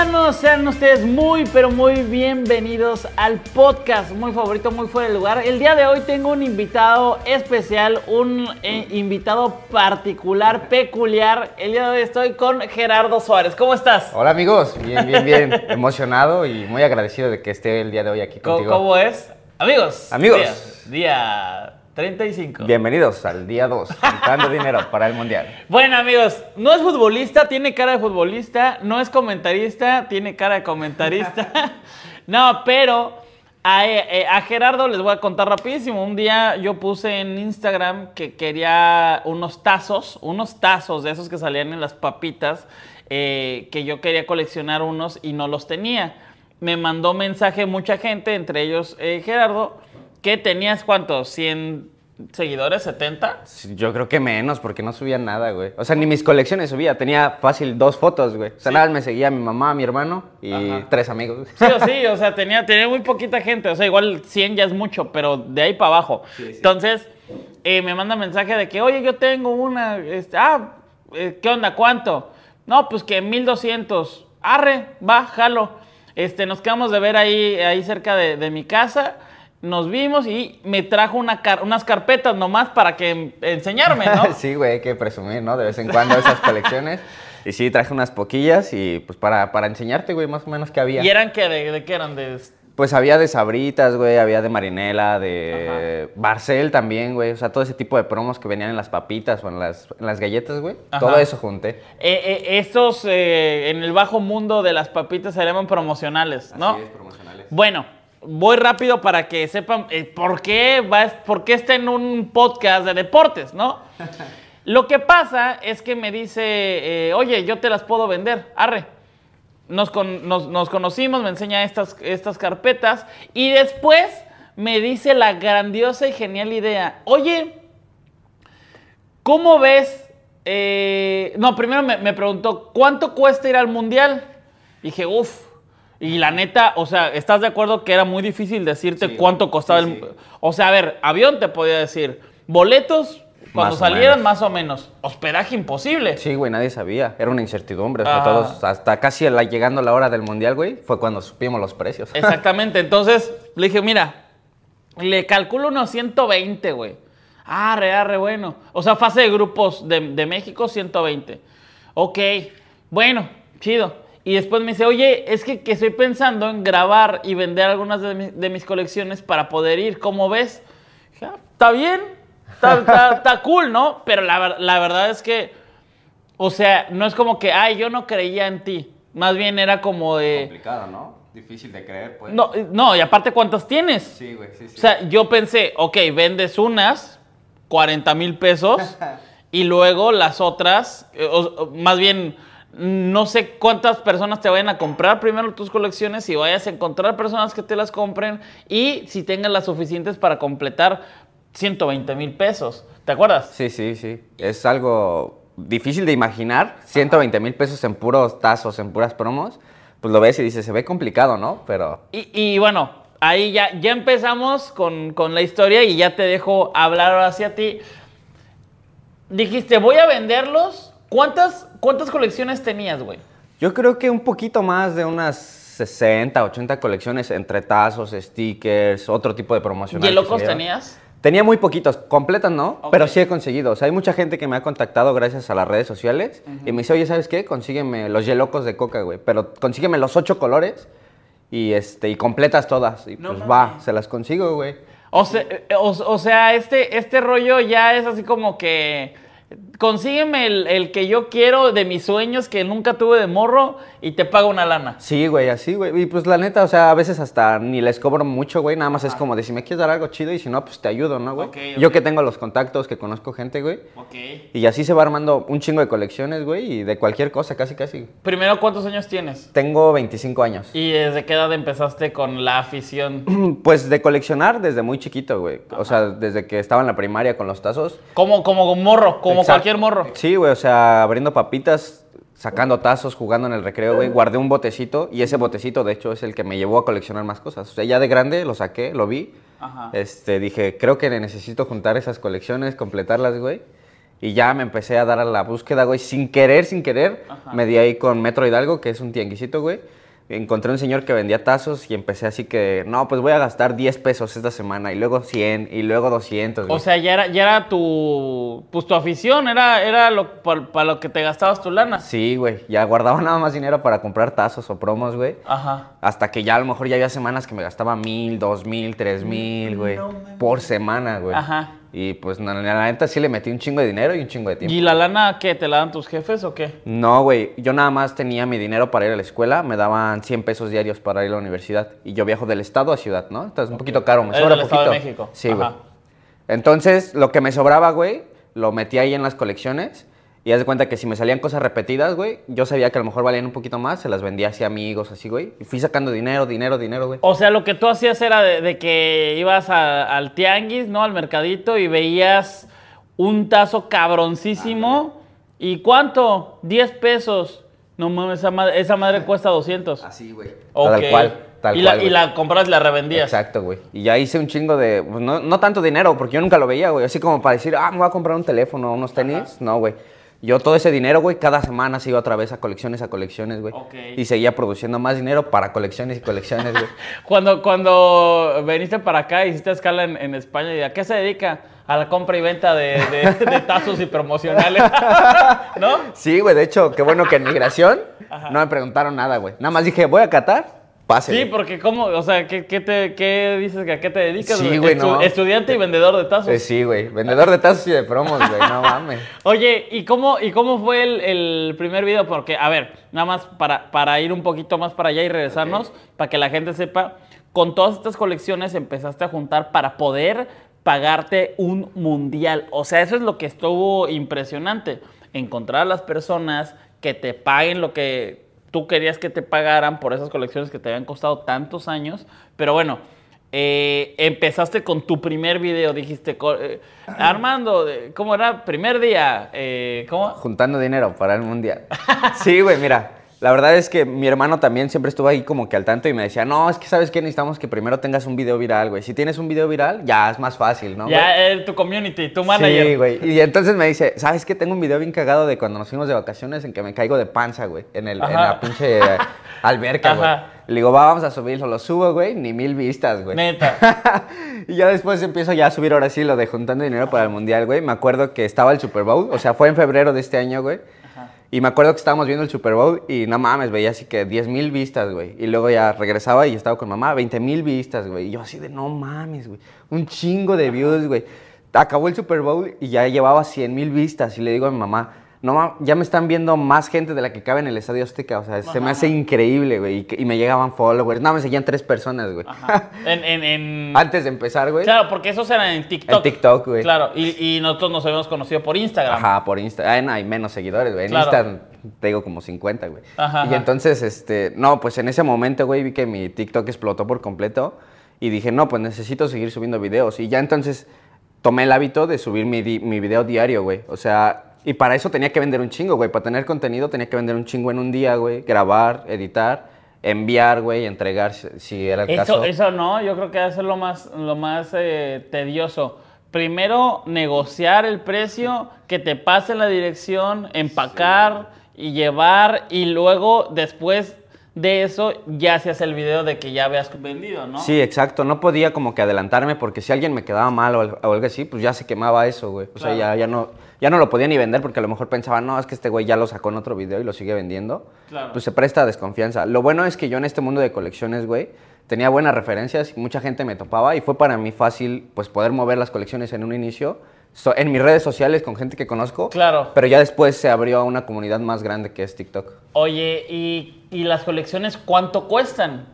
hermanos, sean ustedes muy pero muy bienvenidos al podcast muy favorito, muy fuera de lugar. El día de hoy tengo un invitado especial, un eh, invitado particular, peculiar. El día de hoy estoy con Gerardo Suárez. ¿Cómo estás? Hola amigos, bien, bien, bien, emocionado y muy agradecido de que esté el día de hoy aquí contigo. ¿Cómo, cómo es? Amigos. Amigos. día 35. Bienvenidos al día 2, contando dinero para el Mundial. Bueno, amigos, no es futbolista, tiene cara de futbolista, no es comentarista, tiene cara de comentarista. no, pero eh, eh, a, Gerardo les voy a contar rapidísimo. Un día yo puse en Instagram que quería unos tazos, unos tazos de esos que salían en las papitas, eh, que yo quería coleccionar unos y no los tenía. Me mandó mensaje mucha gente, entre ellos Gerardo ¿Qué tenías cuántos? ¿100 seguidores? ¿70? Yo creo que menos, porque no subía nada, güey. O sea, ni mis colecciones subía. Tenía fácil dos fotos, güey. O sea, nada me seguía mi mamá, mi hermano y tres amigos. Sí o sí, o sea, tenía, tenía muy poquita gente. O sea, igual 100 ya es mucho, pero de ahí para abajo. Entonces, eh, me manda mensaje de que, oye, yo tengo una. Este, ah, eh, ¿qué onda? ¿Cuánto? No, pues que 1200. Arre, va, jalo. Este, nos quedamos de ver ahí, ahí cerca de, de mi casa nos vimos y me trajo una unas carpetas nomás para que enseñarme, ¿no? sí, güey, hay que presumir, ¿no? De vez en cuando esas colecciones. y sí, traje unas poquillas y pues para, enseñarte, güey, más o menos qué había. ¿Y eran qué? ¿De, qué eran? pues había de Sabritas, güey, había de Marinela, de Barcel también, güey. O sea, todo ese tipo de promos que venían en las papitas o en las, las galletas, güey. Todo eso junté. Eh, eh, estos eh, en el bajo mundo de las papitas se promocionales, ¿no? Sí, promocionales. Bueno, voy rápido para que sepan eh, por, qué va, por qué está en un podcast de deportes, ¿no? Lo que pasa es que me dice, eh, oye, yo te las puedo vender, arre. Nos, conocimos, me enseña estas, estas carpetas y después me dice la grandiosa y genial idea, oye, ¿cómo ves? Eh, no, primero me, me preguntó, ¿cuánto cuesta ir al mundial? Dije, uff, y la neta, o sea, ¿estás de acuerdo que era muy difícil decirte cuánto costaba el... O sea, a ver, avión te podía decir, boletos, cuando salieran más o menos, hospedaje imposible. Sí, güey, nadie sabía, era una incertidumbre, ah. hasta casi llegando la hora del mundial, güey, fue cuando supimos los precios. Exactamente, entonces le dije, mira, le calculo unos 120, güey. re, re, bueno. O sea, fase de grupos de, de México, 120. Ok, bueno, chido. Y después me dice, oye, es que, que estoy pensando en grabar y vender algunas de, mis colecciones para poder ir. ¿Cómo ves? Ah, está bien, está cool, ¿no? Pero la, la, verdad es que, o sea, no es como que, ay, yo no creía en ti. Más bien era como de... Complicado, ¿no? Difícil de creer, pues. No, no y aparte, ¿cuántas tienes? Sí, güey, sí, sí. O sea, yo pensé, ok, vendes unas, 40 mil pesos, y luego las otras, eh, más bien no sé cuántas personas te vayan a comprar primero tus colecciones, si vayas a encontrar personas que te las compren y si tengas las suficientes para completar 120 mil pesos. ¿Te acuerdas? Sí, sí, sí. Es algo difícil de imaginar. 120 mil pesos en puros tazos, en puras promos. Pues lo ves y dices, se ve complicado, ¿no? Pero... Y, bueno, ahí ya, ya empezamos con, con la historia y ya te dejo hablar hacia ti. Dijiste, voy a venderlos. ¿Cuántas ¿Cuántas colecciones tenías, güey? Yo creo que un poquito más de unas 60, 80 colecciones entre tazos, stickers, otro tipo de promocionales. ¿Y locos tenías? Tenía muy poquitos, completas no, pero sí he conseguido. O sea, hay mucha gente que me ha contactado gracias a las redes sociales y me dice, oye, ¿sabes qué? Consígueme los yelocos de coca, güey, pero consígueme los ocho colores y, este, y completas todas. Y pues va, se las consigo, güey. Eh, o sea, este, este rollo ya es así como que consígueme el, que yo quiero de mis sueños que nunca tuve de morro y te pago una lana. Sí, güey, así, güey. Y pues la neta, o sea, a veces hasta ni les cobro mucho, güey. Nada más es ah. como de si me quieres dar algo chido y si no, pues te ayudo, ¿no, güey? Yo que tengo los contactos, que conozco gente, güey. Ok. Y así se va armando un chingo de colecciones, güey, y de cualquier cosa, casi, casi. Primero, ¿cuántos años tienes? Tengo 25 años. ¿Y desde qué edad empezaste con la afición? pues de coleccionar desde muy chiquito, güey. O sea, desde que estaba en la primaria con los tazos. Como, como morro, como cualquier morro. Sí, güey, o sea, abriendo papitas, sacando tazos, jugando en el recreo, güey. Guardé un botecito y ese botecito, de hecho, es el que me llevó a coleccionar más cosas. O sea, ya de grande lo saqué, lo vi. Este, dije, creo que necesito juntar esas colecciones, completarlas, güey. Y ya me empecé a dar a la búsqueda, güey, sin querer, sin querer. Me di ahí con Metro Hidalgo, que es un tianguisito, güey encontré un señor que vendía tazos y empecé así que, no, pues voy a gastar 10 pesos esta semana y luego 100 y luego 200. O sea, ya era, ya era tu, pues tu afición, era, era lo, para lo que te gastabas tu lana. Sí, güey, ya guardaba nada más dinero para comprar tazos o promos, güey. Ajá. Hasta que ya a lo mejor ya había semanas que me gastaba mil, dos mil, tres mm, mil, güey. por semana, güey. Ajá. Y pues en la neta sí le metí un chingo de dinero y un chingo de tiempo. ¿Y la lana qué? ¿Te la dan tus jefes o qué? No, güey. Yo nada más tenía mi dinero para ir a la escuela. Me daban 100 pesos diarios para ir a la universidad. Y yo viajo del estado a ciudad, ¿no? Entonces un poquito caro, me sobra un poquito. de México. Sí, güey. Entonces lo que me sobraba, güey, lo metí ahí en las colecciones y haz de cuenta que si me salían cosas repetidas, güey, yo sabía que a lo mejor valían un poquito más, se las vendía así a amigos, así, güey. Y fui sacando dinero, dinero, dinero, güey. O sea, lo que tú hacías era de, que ibas al tianguis, ¿no? Al mercadito y veías un tazo cabroncísimo. ¿Y cuánto? 10 pesos. No mames, esa, madre, cuesta 200. Así, güey. Tal cual. Tal y, cual, la, y la compras y la revendías. Exacto, güey. Y ya hice un chingo de. Pues, no, no, tanto dinero, porque yo nunca lo veía, güey. Así como para decir, ah, me voy a comprar un teléfono, unos tenis. No, güey. Yo todo ese dinero, güey, cada semana sigo otra vez a colecciones, a colecciones, güey. Y seguía produciendo más dinero para colecciones y colecciones, güey. cuando, cuando veniste para acá, hiciste escala en, España, ¿y a qué se dedica? A la compra y venta de, tazos y promocionales, ¿no? Sí, güey, de hecho, qué bueno que en migración no me preguntaron nada, güey. Nada más dije, voy a Qatar Sí, porque ¿cómo? O sea, ¿qué, qué te, dices a qué te dedicas? Sí, güey, no. Estudiante y vendedor de tazos. Eh, sí, güey. Vendedor de tazos y de promos, güey. No mames. Oye, ¿y cómo, y cómo fue el, el, primer video? Porque, a ver, nada más para, para ir un poquito más para allá y regresarnos, para que la gente sepa, con todas estas colecciones empezaste a juntar para poder pagarte un mundial. O sea, eso es lo que estuvo impresionante. Encontrar a las personas que te paguen lo que tú querías que te pagaran por esas colecciones que te habían costado tantos años, pero bueno, eh, empezaste con tu primer video, dijiste, eh, Armando, eh, ¿cómo era? Primer día, eh, ¿cómo? Juntando dinero para el mundial. sí, güey, mira, la verdad es que mi hermano también siempre estuvo ahí como que al tanto y me decía, no, es que sabes que necesitamos que primero tengas un video viral, güey. Si tienes un video viral, ya es más fácil, ¿no? Ya, eh, tu community, tu manager. Sí, güey. Y entonces me dice, ¿sabes qué? Tengo un video bien cagado de cuando nos fuimos de vacaciones en que me caigo de panza, güey. En, el, en la pinche alberca, güey. Le digo, va, vamos a subirlo. Lo subo, güey, ni mil vistas, güey. Neta. y ya después empiezo ya a subir ahora sí lo de juntando dinero para el mundial, güey. Me acuerdo que estaba el Super Bowl, o sea, fue en febrero de este año, güey. Y me acuerdo que estábamos viendo el Super Bowl y no mames, veía así que 10 mil vistas, güey. Y luego ya regresaba y estaba con mamá, 20 mil vistas, güey. Y yo así de no mames, güey. Un chingo de views, güey. Acabó el Super Bowl y ya llevaba 100 mil vistas. Y le digo a mi mamá, no, ya me están viendo más gente de la que cabe en el Estadio Azteca. O sea, se me hace increíble, güey. Y, me llegaban followers. No, me seguían tres personas, güey. Antes de empezar, güey. Claro, porque esos eran en TikTok. En TikTok, güey. Claro, y, nosotros nos habíamos conocido por Instagram. Ajá, por Instagram. hay menos seguidores, güey. En Instagram tengo como 50, güey. Ajá, y entonces, este, no, pues en ese momento, güey, vi que mi TikTok explotó por completo. Y dije, no, pues necesito seguir subiendo videos. Y ya entonces tomé el hábito de subir mi, mi video diario, güey. O sea, y para eso tenía que vender un chingo, güey. Para tener contenido tenía que vender un chingo en un día, güey. Grabar, editar, enviar, güey, entregar, si era el caso. Eso no, yo creo que eso es lo más, lo más eh, tedioso. Primero, negociar el precio, que te pase la dirección, empacar y llevar. Y luego, después de eso, ya se hace el video de que ya habías vendido, ¿no? Sí, exacto. No podía como que adelantarme porque si alguien me quedaba mal o, algo así, pues ya se quemaba eso, güey. O sea, ya, ya no ya no lo podía ni vender porque a lo mejor pensaban, no, es que este güey ya lo sacó en otro video y lo sigue vendiendo. Claro. Pues se presta a desconfianza. Lo bueno es que yo en este mundo de colecciones, güey, tenía buenas referencias, mucha gente me topaba y fue para mí fácil pues poder mover las colecciones en un inicio. en mis redes sociales con gente que conozco. Claro. Pero ya después se abrió a una comunidad más grande que es TikTok. Oye, ¿y, y las colecciones cuánto cuestan?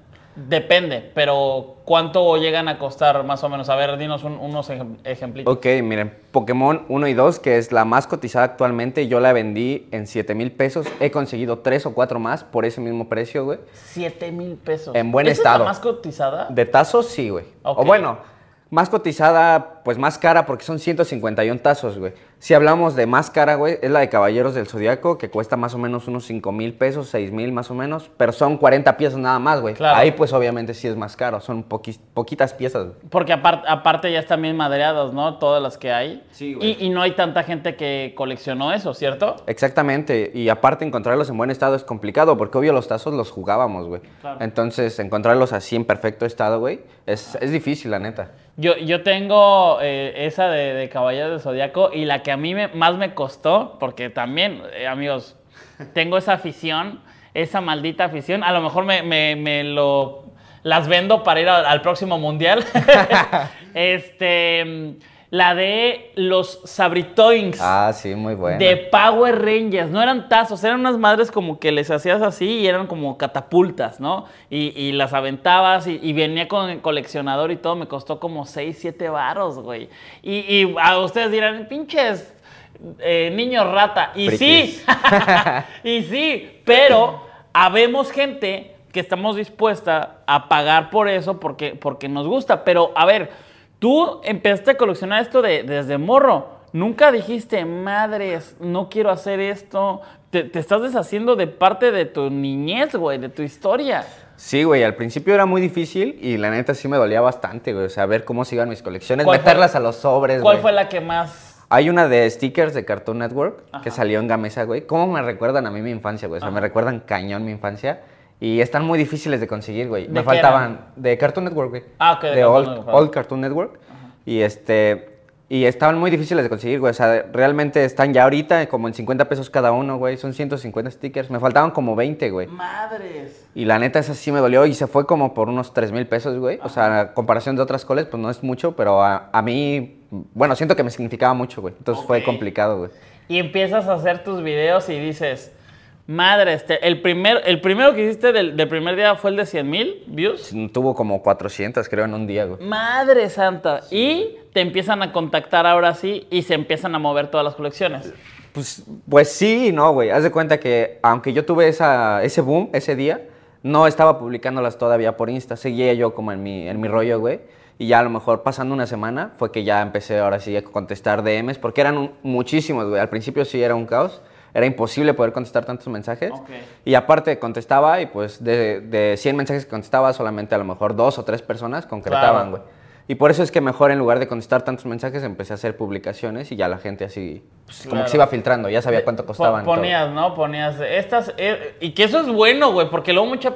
Depende, pero ¿cuánto llegan a costar más o menos? A ver, dinos unos ejemplitos. Ok, miren, Pokémon 1 y 2, que es la más cotizada actualmente, yo la vendí en 7 mil pesos. He conseguido 3 o 4 más por ese mismo precio, güey. 7 mil pesos. En buen estado. ¿Es la más cotizada? De tazos, sí, güey. O bueno, más cotizada, pues más cara porque son 151 tazos, güey. Si hablamos de más cara, güey, es la de Caballeros del Zodíaco, que cuesta más o menos unos 5 mil pesos, 6 mil más o menos, pero son 40 piezas nada más, güey. Ahí pues obviamente sí es más caro, son poquitas piezas. Porque aparte ya están bien madreadas, ¿no? Todas las que hay. Sí, güey. Y, no hay tanta gente que coleccionó eso, ¿cierto? Exactamente, y aparte encontrarlos en buen estado es complicado, porque obvio los tazos los jugábamos, güey. Claro. Entonces encontrarlos así en perfecto estado, güey, es, ah. difícil, la neta. Yo, yo tengo eh, esa de, de Caballeros del Zodiaco y la que a mí me, más me costó, porque también, eh, amigos, tengo esa afición, esa maldita afición, a lo mejor me, lo, las vendo para ir al próximo mundial. este la de los Sabritoings. Ah, sí, muy buena. De Power Rangers. No eran tazos, eran unas madres como que les hacías así y eran como catapultas, ¿no? Y, las aventabas y, venía con el coleccionador y todo. Me costó como 6, 7 varos, güey. Y, a ustedes dirán, pinches eh, Niño niños rata. Y sí, y sí, pero habemos gente que estamos dispuesta a pagar por eso porque, porque nos gusta. Pero, a ver Tú empezaste a coleccionar esto desde morro. Nunca dijiste, madres, no quiero hacer esto. Te, estás deshaciendo de parte de tu niñez, güey, de tu historia. Sí, güey, al principio era muy difícil y la neta sí me dolía bastante, güey. O sea, ver cómo sigan mis colecciones, meterlas a los sobres, ¿Cuál fue la que más hay una de stickers de Cartoon Network que salió en Gamesa, güey. ¿Cómo me recuerdan a mí mi infancia, güey? O sea, me recuerdan cañón mi infancia. Y están muy difíciles de conseguir, güey. Me faltaban de Cartoon Network, güey. Ah, ok. De, old, Cartoon Network. Y este. Y estaban muy difíciles de conseguir, güey. O sea, realmente están ya ahorita como en 50 pesos cada uno, güey. Son 150 stickers. Me faltaban como 20, güey. Madres. Y la neta, esa sí me dolió. Y se fue como por unos 3 mil pesos, güey. O sea, comparación de otras coles, pues no es mucho, pero a, mí, bueno, siento que me significaba mucho, güey. Entonces fue complicado, güey. Y empiezas a hacer tus videos y dices, Madre, este, el, primer, el primero que hiciste del, primer día fue el de 100 mil views. Tuvo como 400, creo, en un día, güey. Madre santa. Y te empiezan a contactar ahora sí y se empiezan a mover todas las colecciones. Pues, pues sí, no, güey. Haz de cuenta que aunque yo tuve esa, ese boom ese día, no estaba publicándolas todavía por Insta. Seguía yo como en mi, en mi rollo, güey. Y ya a lo mejor pasando una semana fue que ya empecé ahora sí a contestar DMs, porque eran muchísimos, güey. Al principio sí era un caos era imposible poder contestar tantos mensajes. Y aparte contestaba y pues de, de, 100 mensajes que contestaba, solamente a lo mejor dos o tres personas concretaban, güey. Y por eso es que mejor en lugar de contestar tantos mensajes empecé a hacer publicaciones y ya la gente así, pues, como que se iba filtrando, ya sabía cuánto costaban. Ponías, ¿no? Ponías estas... Eh", y que eso es bueno, güey, porque luego mucha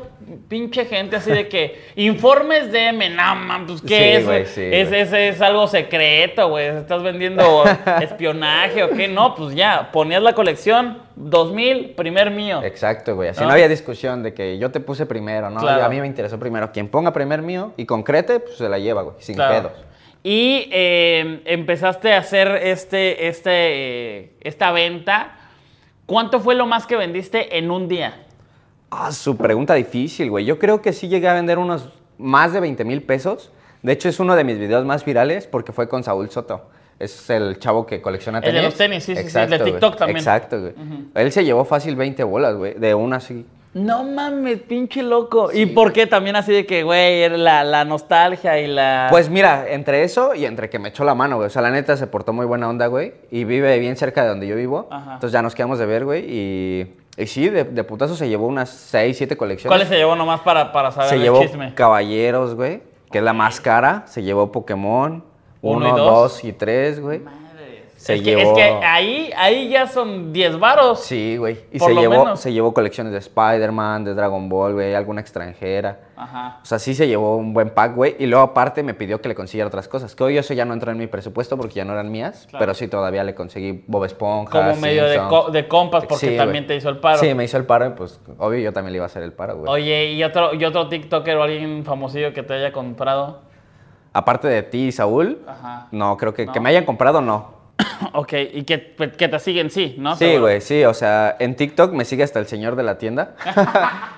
pinche gente así de que informes de Menaman, pues qué es, es, algo secreto, güey, estás vendiendo espionaje o qué, no, pues ya, ponías la colección 2000, primer mío. Exacto, güey, así ¿no? había discusión de que yo te puse primero, no, a mí me interesó primero, quien ponga primer mío y concrete, pues se la lleva, güey, sin pedos. Y em, empezaste a hacer este, este, eh, esta venta. ¿Cuánto fue lo más que vendiste en un día? Ah, su pregunta difícil, güey. Yo creo que sí llegué a vender unos más de 20 mil pesos. De hecho, es uno de mis videos más virales porque fue con Saúl Soto. Es el chavo que colecciona tenis. El de los tenis, sí, sí, El de TikTok también. Exacto, güey. Él se llevó fácil 20 bolas, güey. De una así. No mames, pinche loco. ¿Y por qué también así de que, güey, la, la, nostalgia y la. Pues mira, entre eso y entre que me echó la mano, güey. O sea, la neta se portó muy buena onda, güey. Y vive bien cerca de donde yo vivo. Entonces ya nos quedamos de ver, güey. Y y sí, de, de putazo se llevó unas 6, 7 colecciones. ¿Cuáles se llevó nomás para, para saber se el llevó chisme? Caballeros, güey, que es la más cara. Se llevó Pokémon. 1, 2 y 3, güey es, que, ahí, ahí ya son 10 varos. Sí, güey. Y se llevó, se llevó colecciones de Spider-Man, de Dragon Ball, güey, alguna extranjera. Ajá. O sea, sí se llevó un buen pack, güey. Y luego aparte me pidió que le consiguiera otras cosas. Que hoy eso ya no entró en mi presupuesto porque ya no eran mías. Pero sí todavía le conseguí Bob Esponja. Como medio de, compas porque también te hizo el paro. Sí, me hizo el paro pues obvio yo también le iba a hacer el paro, güey. Oye, ¿y otro, ¿y otro TikToker o alguien famosillo que te haya comprado? Aparte de ti Saúl, Ajá. no, creo que me hayan comprado, no. ok, y que, te siguen, sí, ¿no? Sí, güey, sí, o sea, en TikTok me sigue hasta el señor de la tienda,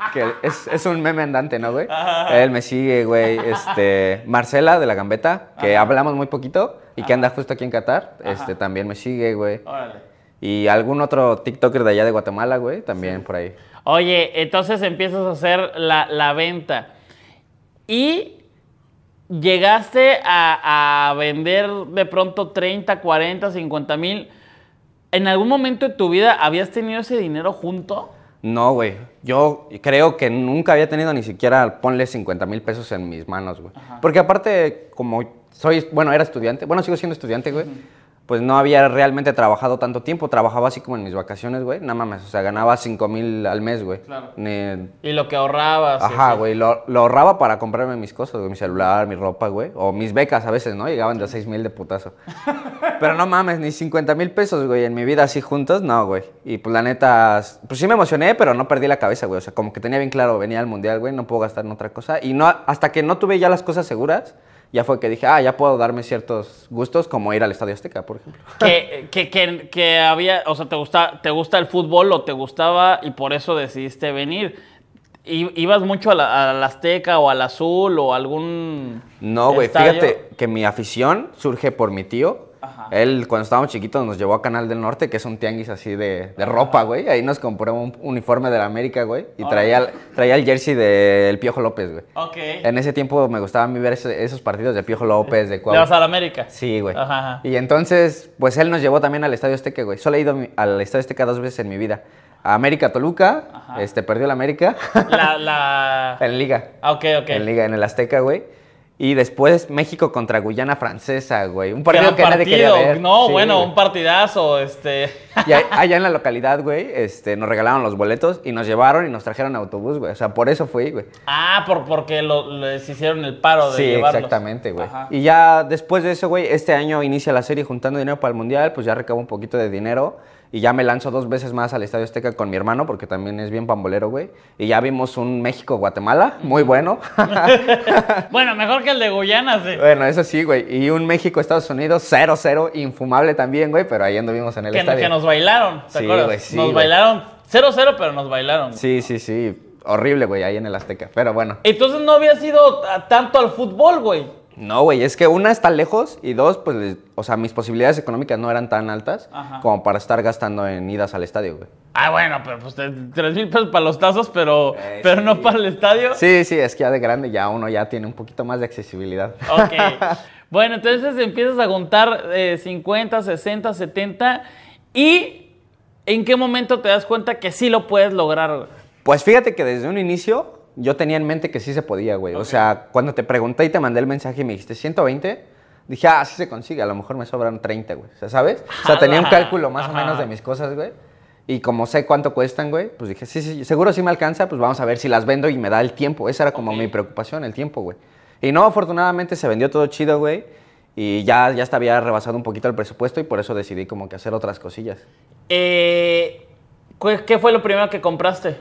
que es, un meme andante, ¿no, güey? Él me sigue, güey, este, Marcela de la Gambeta, que hablamos muy poquito y que anda justo aquí en Qatar, este, también me sigue, güey. Y algún otro TikToker de allá de Guatemala, güey, también por ahí. Oye, entonces empiezas a hacer la venta. Y llegaste a, vender de pronto 30, 40, 50 mil. ¿En algún momento de tu vida habías tenido ese dinero junto? No, güey. Yo creo que nunca había tenido ni siquiera, ponle 50 mil pesos en mis manos, güey. Porque aparte, como soy, bueno, era estudiante, bueno, sigo siendo estudiante, güey pues no había realmente trabajado tanto tiempo. Trabajaba así como en mis vacaciones, güey. Nada más, o sea, ganaba 5 mil al mes, güey. Claro. Y lo que ahorraba. Ajá, güey. Lo, ahorraba para comprarme mis cosas, güey. Mi celular, mi ropa, güey. O mis becas a veces, ¿no? Llegaban de 6 mil de putazo. Pero no mames, ni 50 mil pesos, güey. En mi vida así juntos, no, güey. Y pues la neta, pues sí me emocioné, pero no perdí la cabeza, güey. O sea, como que tenía bien claro, venía al mundial, güey. No puedo gastar en otra cosa. Y no, hasta que no tuve ya las cosas seguras ya fue que dije, ah, ya puedo darme ciertos gustos, como ir al Estadio Azteca, por ejemplo. Que, que, había, o sea, te gusta, te gusta el fútbol o te gustaba y por eso decidiste venir. ¿Ibas mucho al Azteca o al Azul o algún. No, güey, fíjate que mi afición surge por mi tío él, cuando estábamos chiquitos, nos llevó a Canal del Norte, que es un tianguis así de, ropa, güey. Ahí nos compró un uniforme de la América, güey. Y traía, traía el jersey del Piojo López, güey. En ese tiempo me gustaba a mí ver esos partidos de Piojo López, de Cuauhtémoc. ¿Le vas a la América? Sí, güey. Ajá, Y entonces, pues él nos llevó también al Estadio Azteca, güey. Solo he ido al Estadio Azteca dos veces en mi vida. A América Toluca, este perdió la América. La, la... en Liga. Ah, ok, ok. En Liga, en el Azteca, güey. Y después México contra Guyana Francesa, güey. Un partido que nadie quería ver. No, bueno, un partidazo, este. Y allá en la localidad, güey, este, nos regalaron los boletos y nos llevaron y nos trajeron autobús, güey. O sea, por eso fui, güey. Ah, por, porque les hicieron el paro de Sí, exactamente, güey. Y ya después de eso, güey, este año inicia la serie juntando dinero para el Mundial, pues ya recabo un poquito de dinero y ya me lanzo dos veces más al Estadio Azteca con mi hermano, porque también es bien pambolero, güey. Y ya vimos un México-Guatemala, muy bueno. bueno, mejor que el de Guyana, sí. Bueno, eso sí, güey. Y un México-Estados Unidos 0-0, infumable también, güey, pero ahí anduvimos en el que, Que nos bailaron, ¿te sí, Güey, sí, nos bailaron 0-0, pero nos bailaron. Sí, sí, sí. Horrible, güey, ahí en el Azteca. Pero bueno. Entonces no había sido tanto al fútbol, güey. No, güey, es que una está lejos y dos, pues, o sea, mis posibilidades económicas no eran tan altas como para estar gastando en idas al estadio, güey. Ah, bueno, pero pues 3 mil pesos para los tazos, pero, eh, pero no para el estadio. Sí, sí, es que ya de grande ya uno ya tiene un poquito más de accesibilidad. Ok. bueno, entonces empiezas a contar 50, 60, 70 y ¿en qué momento te das cuenta que sí lo puedes lograr? Pues fíjate que desde un inicio yo tenía en mente que sí se podía, güey. O sea, cuando te pregunté y te mandé el mensaje y me dijiste 120, dije, ah, sí se consigue, a lo mejor me sobran 30, güey. O sea, ¿sabes? O sea, tenía un cálculo más o menos de mis cosas, güey. Y como sé cuánto cuestan, güey, pues dije, sí, sí, seguro sí me alcanza, pues vamos a ver si las vendo y me da el tiempo. Esa era como mi preocupación, el tiempo, güey. Y no, afortunadamente se vendió todo chido, güey. Y ya, ya hasta había rebasado un poquito el presupuesto y por eso decidí como que hacer otras cosillas. Eh, ¿Qué fue lo primero que compraste?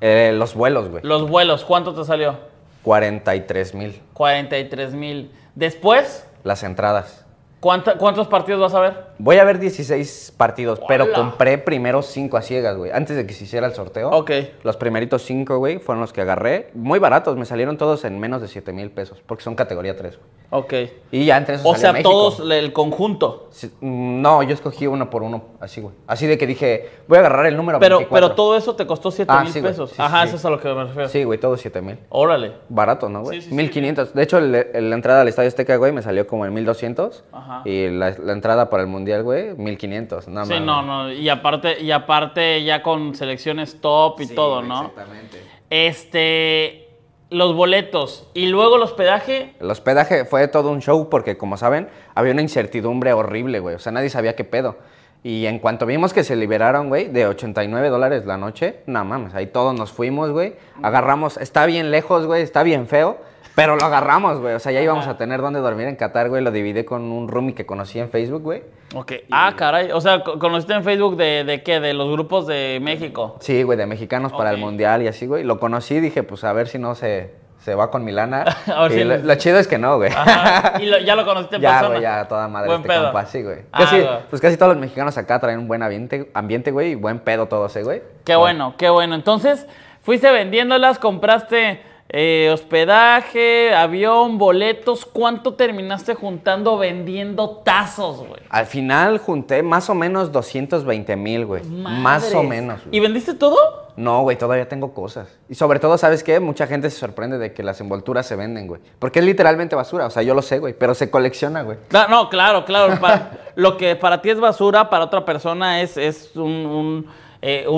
Eh, los vuelos, güey. Los vuelos, ¿cuánto te salió? 43 mil. 43 mil. Después, Las entradas. ¿cuántos partidos vas a ver? Voy a ver 16 partidos, pero compré primero 5 a ciegas, güey. Antes de que se hiciera el sorteo. Ok. Los primeritos 5, güey, fueron los que agarré. Muy baratos, me salieron todos en menos de 7 mil pesos, porque son categoría 3. Okay. Ok. Y ya entre esos O sea, todos el conjunto. Mm, no, yo escogí uno por uno, así, güey. Así de que dije, voy a agarrar el número pero, Pero todo eso te costó 7 ah, mil pesos. Ajá, eso es a lo que me refiero. Sí, güey, todo 7 mil. Órale. Barato, ¿no, güey? 1500. De hecho, la entrada al Estadio Azteca, güey, me salió como en 1200. Ajá. Y la entrada para el Mundial güey, 1500, nada más. Sí, no, no, y aparte, y aparte ya con selecciones top y todo, ¿no? Exactamente. Este, los boletos y luego el hospedaje. El hospedaje fue todo un show porque, como saben, había una incertidumbre horrible, güey. O sea, nadie sabía qué pedo. Y en cuanto vimos que se liberaron, güey, de 89 dólares la noche, nada mames, ahí todos nos fuimos, güey. Agarramos, está bien lejos, güey, está bien feo. Pero lo agarramos, güey. O sea, ya íbamos a tener dónde dormir en Qatar, güey. Lo dividí con un roomie que conocí en Facebook, güey. Ok. Ah, caray. O sea, ¿conociste en Facebook de, de qué? ¿De los grupos de México? Sí, güey, de mexicanos para el mundial y así, güey. Lo conocí dije, pues a ver si no se, se va con Milana. a ver si lo, chido es que no, güey. Ajá. ¿Y ya lo conociste en ya, Güey, ya, toda madre. Buen este pedo. Compa, sí, güey. Ah, pues casi todos los mexicanos acá traen un buen ambiente, ambiente güey, y buen pedo todo ese, eh, güey? Qué bueno qué bueno. Entonces, fuiste vendiéndolas, compraste eh, hospedaje, avión, boletos, ¿cuánto terminaste juntando vendiendo tazos, güey? Al final junté más o menos 220 mil, güey. Más o menos. ¿Y vendiste todo? No, güey, todavía tengo cosas. Y sobre todo, ¿sabes qué? Mucha gente se sorprende de que las envolturas se venden, güey. Porque es literalmente basura, o sea, yo lo sé, güey, pero se colecciona, güey. No, claro, claro. lo que para ti es basura, para otra persona es, eh, un,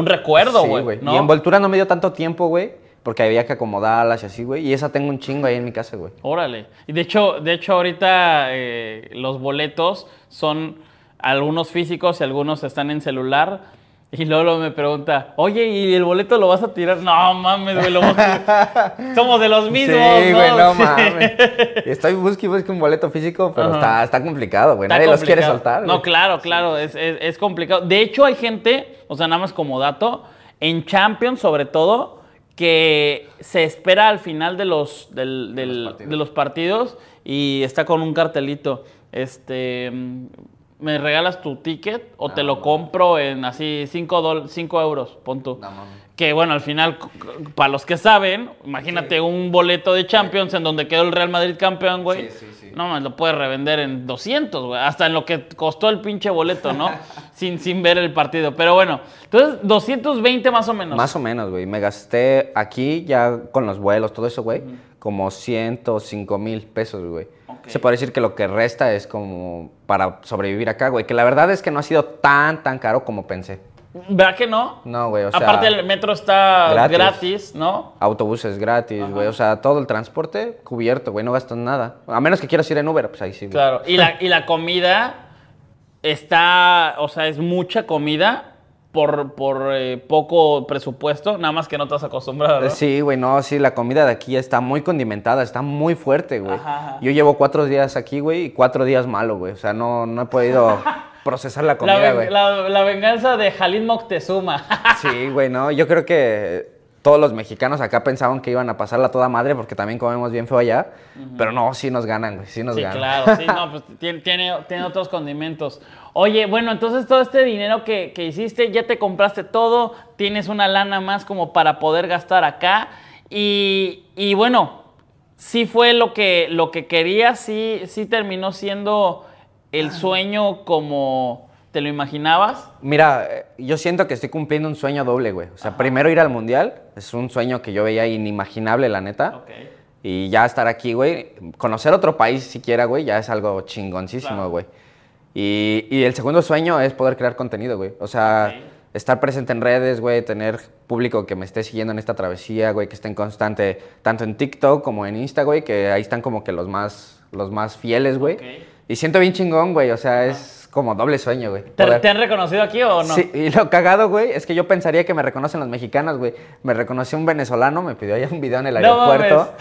recuerdo, güey. Y envoltura no me dio tanto tiempo, güey porque había que acomodarlas y así, güey. Y esa tengo un chingo ahí en mi casa, güey. Órale. Y de hecho, de hecho ahorita eh, los boletos son algunos físicos y algunos están en celular. Y Lolo me pregunta, oye, ¿y el boleto lo vas a tirar? No mames, güey, Somos de los mismos. Sí, güey, no mames. Estoy buscando un boleto físico, pero está, complicado, güey. Nadie los quiere soltar. No, claro, claro, es complicado. De hecho, hay gente, o sea, nada más como dato, en Champions, sobre todo, que se espera al final de los, de los partidos y está con un cartelito. Este, ¿me regalas tu ticket o te lo compro en así 5 cinco cinco euros? Pon que bueno, al final, para los que saben, imagínate un boleto de Champions en donde quedó el Real Madrid campeón, güey. Sí, no más, lo puedes revender en 200, güey. Hasta en lo que costó el pinche boleto, ¿no? sin, sin ver el partido. Pero bueno, entonces 220 más o menos. Más o menos, güey. Me gasté aquí ya con los vuelos, todo eso, güey. Como 105 mil pesos, güey. Se puede decir que lo que resta es como para sobrevivir acá, güey. Que la verdad es que no ha sido tan, tan caro como pensé. ¿Verdad que no? No, güey, o sea... Aparte el metro está gratis, ¿no? Autobuses gratis, güey, o sea, todo el transporte cubierto, güey, no gastas nada. A menos que quieras ir en Uber, pues ahí sí. Claro, y la, y la comida está, o sea, es mucha comida por, eh, poco presupuesto, nada más que no estás acostumbrado. ¿no? Sí, güey, no, sí, la comida de aquí está muy condimentada, está muy fuerte, güey. Yo llevo cuatro días aquí, güey, y cuatro días malo, güey. O sea, no, he podido procesar la comida, La, venganza de Jalín Moctezuma. sí, güey, no, yo creo que todos los mexicanos acá pensaban que iban a pasarla toda madre porque también comemos bien feo allá. Pero no, sí nos ganan, güey, sí nos sí, ganan. Claro, sí, no, pues tiene, otros condimentos. Oye, bueno, entonces todo este dinero que, hiciste, ya te compraste todo, tienes una lana más como para poder gastar acá. Y, bueno, sí fue lo que, lo que querías, sí terminó siendo el ah. sueño como ¿Te lo imaginabas? Mira, eh, yo siento que estoy cumpliendo un sueño doble, güey. O sea, primero ir al mundial es un sueño que yo veía inimaginable, la neta. Y ya estar aquí, güey, conocer otro país siquiera, güey, ya es algo chingoncísimo, güey. Y, y, el segundo sueño es poder crear contenido, güey. O sea, estar presente en redes, güey, tener público que me esté siguiendo en esta travesía, güey, que esté en constante, tanto en TikTok como en Insta, güey, que ahí están como que los más, los más fieles, güey. Y siento bien chingón, güey. O sea, es como doble sueño, güey. ¿Te, han reconocido aquí o no? Sí, y lo cagado, güey, es que yo pensaría que me reconocen los mexicanos, güey. Me reconoció un venezolano, me pidió allá un video en el aeropuerto.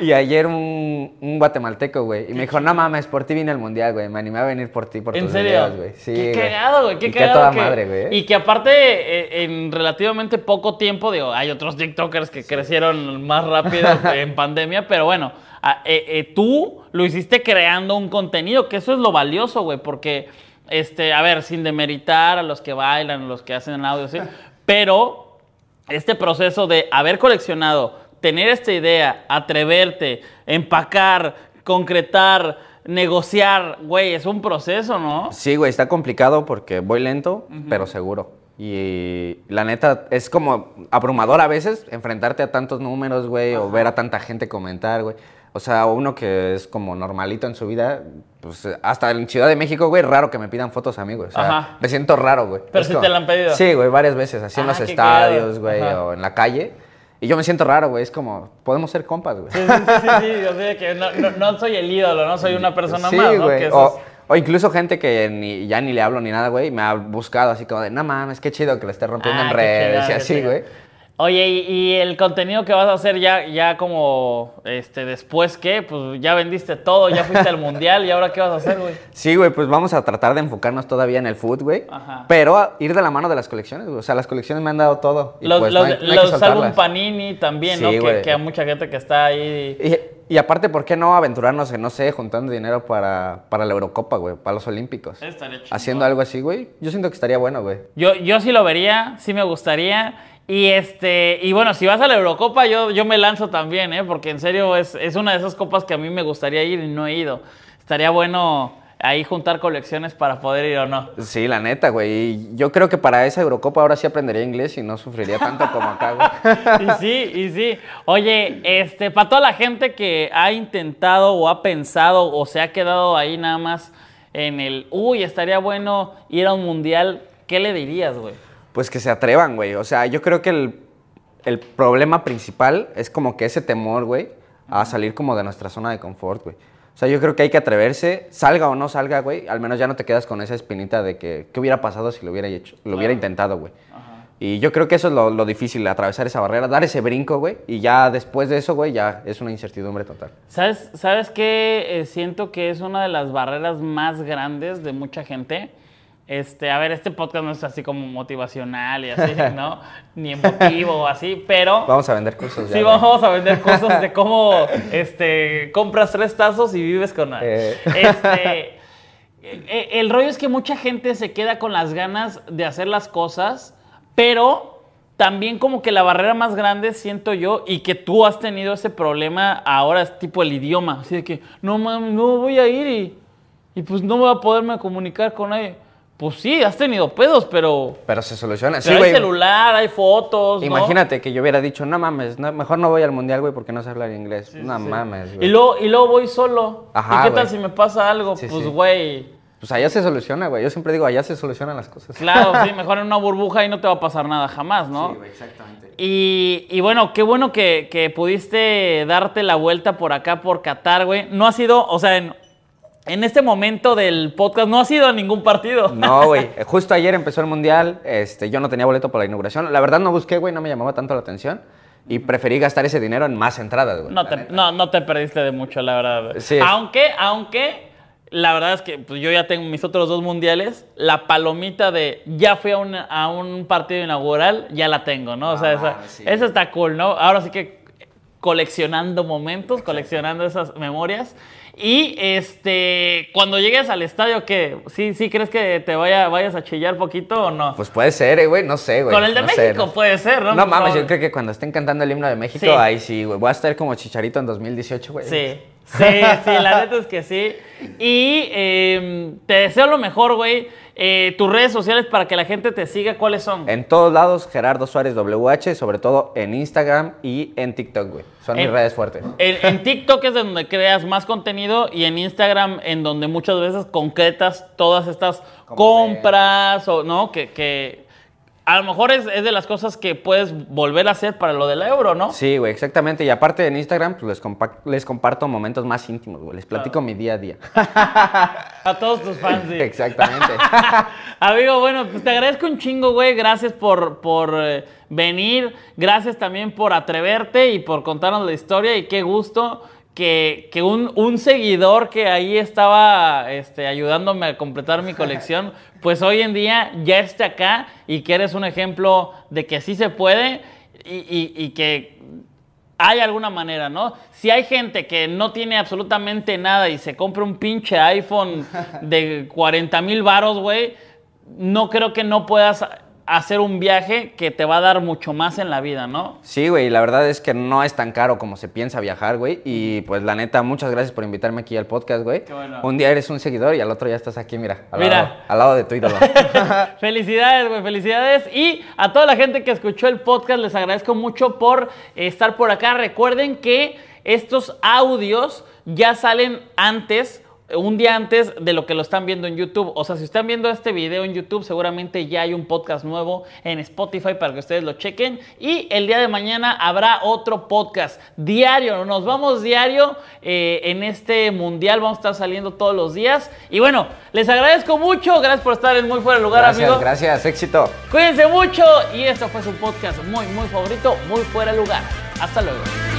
y ayer un, un guatemalteco, güey. Y me dijo, no mames, por ti vine al mundial, güey. Me animé a venir por ti, por tus videos, güey. Sí, qué cagado, güey. Qué y cagado. que, Y que aparte, eh, en relativamente poco tiempo, digo, hay otros TikTokers que crecieron más rápido en pandemia, pero bueno Ah, eh, eh, tú lo hiciste creando un contenido, que eso es lo valioso, güey, porque, este, a ver, sin demeritar a los que bailan, a los que hacen audio, ¿sí? pero este proceso de haber coleccionado, tener esta idea, atreverte, empacar, concretar, negociar, güey, es un proceso, ¿no? Sí, güey, está complicado porque voy lento, pero seguro. Y la neta, es como abrumador a veces enfrentarte a tantos números, güey, o ver a tanta gente comentar, güey. O sea, uno que es como normalito en su vida, pues hasta en Ciudad de México, güey, raro que me pidan fotos a mí, güey. Ajá. me siento raro, güey. Pero si te la han pedido. Sí, güey, varias veces, así en ah, los estadios, güey, o en la calle. Y yo me siento raro, güey. Es como, podemos ser compas, güey. Sí, sí, sí, O sea, que no, soy el ídolo, no soy una persona más, ¿no? Güey. o, incluso gente que ni, ya ni le hablo ni nada, güey, me ha buscado así como de, no mames, qué chido que le esté rompiendo ah, en redes y así, güey. Oye, y el contenido que vas a hacer ya, ya como este, después que, pues ya vendiste todo, ya fuiste al mundial y ahora qué vas a hacer, güey. Sí, güey, pues vamos a tratar de enfocarnos todavía en el fútbol, güey. Pero ir de la mano de las colecciones, güey. O sea, las colecciones me han dado todo. Y los pues, Panini también, ¿no? Que, que, mucha gente que está ahí. Y, aparte, ¿por qué no aventurarnos no sé, juntando dinero para, la Eurocopa, güey? Para los Olímpicos. Haciendo algo así, güey. Yo siento que estaría bueno, güey. Yo, yo sí lo vería, sí me gustaría. Y este, y bueno, si vas a la Eurocopa, yo, yo me lanzo también, ¿eh? porque en serio es, una de esas copas que a mí me gustaría ir y no he ido. Estaría bueno ahí juntar colecciones para poder ir o no. Sí, la neta, güey. Yo creo que para esa Eurocopa ahora sí aprendería inglés y no sufriría tanto como acá, güey. y sí, y sí. Oye, este, para toda la gente que ha intentado o ha pensado o se ha quedado ahí nada más en el, uy, estaría bueno ir a un mundial, ¿qué le dirías, güey? pues que se atrevan, güey. O sea, yo creo que el, problema principal es como que ese temor, güey, a salir como de nuestra zona de confort, güey. O sea, yo creo que hay que atreverse, salga o no salga, güey. Al menos ya no te quedas con esa espinita de que qué hubiera pasado si lo hubiera hecho, lo hubiera intentado, güey. Y yo creo que eso es lo, difícil, atravesar esa barrera, dar ese brinco, güey. Y ya después de eso, güey, ya es una incertidumbre total. ¿Sabes, sabes qué? Eh, siento que es una de las barreras más grandes de mucha gente. Este, a ver, este podcast no es así como motivacional y así, ¿no? Ni emotivo o así, pero... Vamos a vender cursos. Ya, sí, vamos a vender cursos de cómo este, compras tres tazos y vives con... Eh. Este, e, e, el rollo es que mucha gente se queda con las ganas de hacer las cosas, pero también como que la barrera más grande siento yo y que tú has tenido ese problema ahora es tipo el idioma, así de que no, mames, no voy a ir y, y pues no voy a poderme comunicar con nadie pues sí, has tenido pedos, pero. Pero se soluciona. sí, hay celular, hay fotos. Imagínate que yo hubiera dicho, no mames, mejor no voy al mundial, güey, porque no sé hablar inglés. no mames, güey. Y luego, y luego voy solo. Ajá, ¿Y qué tal si me pasa algo? pues, güey. Pues allá se soluciona, güey. Yo siempre digo, allá se solucionan las cosas. Claro, sí, mejor en una burbuja y no te va a pasar nada jamás, ¿no? Sí, exactamente. Y, bueno, qué bueno que, que pudiste darte la vuelta por acá, por Qatar, güey. No ha sido, o sea, en en este momento del podcast no ha sido a ningún partido. No, güey. Eh, justo ayer empezó el mundial. Este, yo no tenía boleto para la inauguración. La verdad no busqué, güey. No me llamaba tanto la atención. Y preferí gastar ese dinero en más entradas, güey. No, no, te perdiste de mucho, la verdad. Sí. Aunque, aunque, la verdad es que pues, yo ya tengo mis otros dos mundiales. La palomita de ya fui a un, partido inaugural, ya la tengo, ¿no? O sea, ah, esa está cool, ¿no? Ahora sí que coleccionando momentos, coleccionando esas memorias. Y este, cuando llegues al estadio, ¿qué? ¿Sí, sí crees que te vaya, vayas a chillar poquito o no? Pues puede ser, eh, güey, no sé, güey. Con el de México puede ser, ¿no? No mames, yo creo que cuando estén cantando el himno de México, ahí sí, güey. Voy a estar como chicharito en 2018, güey. Sí. Sí, sí, la neta es que sí. Y em, te deseo lo mejor, güey. Eh, tus redes sociales para que la gente te siga, ¿cuáles son? En todos lados, Gerardo Suárez WH, sobre todo en Instagram y en TikTok, güey. Son mis redes fuertes. En, TikTok es donde creas más contenido y en Instagram en donde muchas veces concretas todas estas compras, o, ¿no? Que, que a lo mejor es, de las cosas que puedes volver a hacer para lo del euro, ¿no? Sí, güey, exactamente. Y aparte en Instagram pues, les, les comparto momentos más íntimos, güey. Les platico mi día a día. a todos tus fans, sí. Exactamente. Amigo, bueno, pues te agradezco un chingo, güey. Gracias por, por eh, venir. Gracias también por atreverte y por contarnos la historia. Y qué gusto que, un, seguidor que ahí estaba este, ayudándome a completar mi colección, pues hoy en día ya esté acá y que eres un ejemplo de que sí se puede y, que hay alguna manera, ¿no? Si hay gente que no tiene absolutamente nada y se compra un pinche iPhone de 40 mil varos, güey, no creo que no puedas hacer un viaje que te va a dar mucho más en la vida, ¿no? Sí, güey, la verdad es que no es tan caro como se piensa viajar, güey. Y pues la neta, muchas gracias por invitarme aquí al podcast, güey. Un día eres un seguidor y al otro ya estás aquí, mira, mira. al lado de tu ídolo. felicidades, güey, felicidades. Y a toda la gente que escuchó el podcast, les agradezco mucho por eh, estar por acá. Recuerden que estos audios ya salen antes un día antes de lo que lo están viendo en YouTube. O sea, si están viendo este video en YouTube, seguramente ya hay un podcast nuevo en Spotify para que ustedes lo chequen. Y el día de mañana habrá otro podcast diario. Nos vamos diario eh, en este mundial. Vamos a estar saliendo todos los días. Y bueno, les agradezco mucho. Gracias por estar en muy fuera de lugar, gracias, amigo. Gracias, éxito. Cuídense mucho. Y esto fue su podcast muy, muy favorito, muy fuera de lugar. Hasta luego.